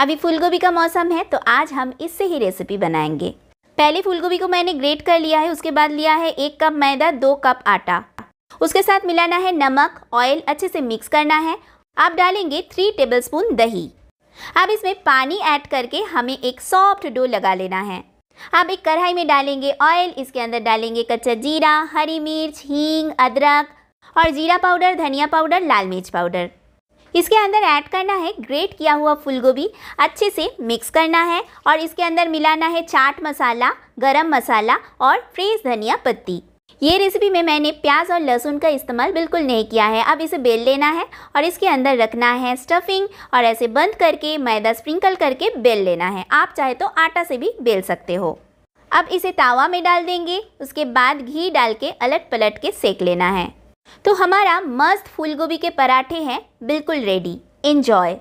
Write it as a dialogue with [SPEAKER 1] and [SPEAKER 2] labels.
[SPEAKER 1] अभी फूलगोभी का मौसम है तो आज हम इससे ही रेसिपी बनाएंगे पहले फूलगोभी को मैंने ग्रेट कर लिया है उसके बाद लिया है एक कप मैदा दो कप आटा उसके साथ मिलाना है नमक ऑयल अच्छे से मिक्स करना है आप डालेंगे थ्री टेबलस्पून दही अब इसमें पानी ऐड करके हमें एक सॉफ्ट डो लगा लेना है अब एक कढ़ाई में डालेंगे ऑयल इसके अंदर डालेंगे कच्चा जीरा हरी मिर्च हींग अदरक और जीरा पाउडर धनिया पाउडर लाल मिर्च पाउडर इसके अंदर ऐड करना है ग्रेट किया हुआ फूलगोभी अच्छे से मिक्स करना है और इसके अंदर मिलाना है चाट मसाला गरम मसाला और फ्रेश धनिया पत्ती ये रेसिपी में मैंने प्याज और लहसुन का इस्तेमाल बिल्कुल नहीं किया है अब इसे बेल लेना है और इसके अंदर रखना है स्टफिंग और ऐसे बंद करके मैदा स्प्रिंकल करके बेल लेना है आप चाहे तो आटा से भी बेल सकते हो अब इसे तावा में डाल देंगे उसके बाद घी डाल के अलट पलट के सेक लेना है तो हमारा मस्त फूलगोभी के पराठे हैं बिल्कुल रेडी इन्जॉय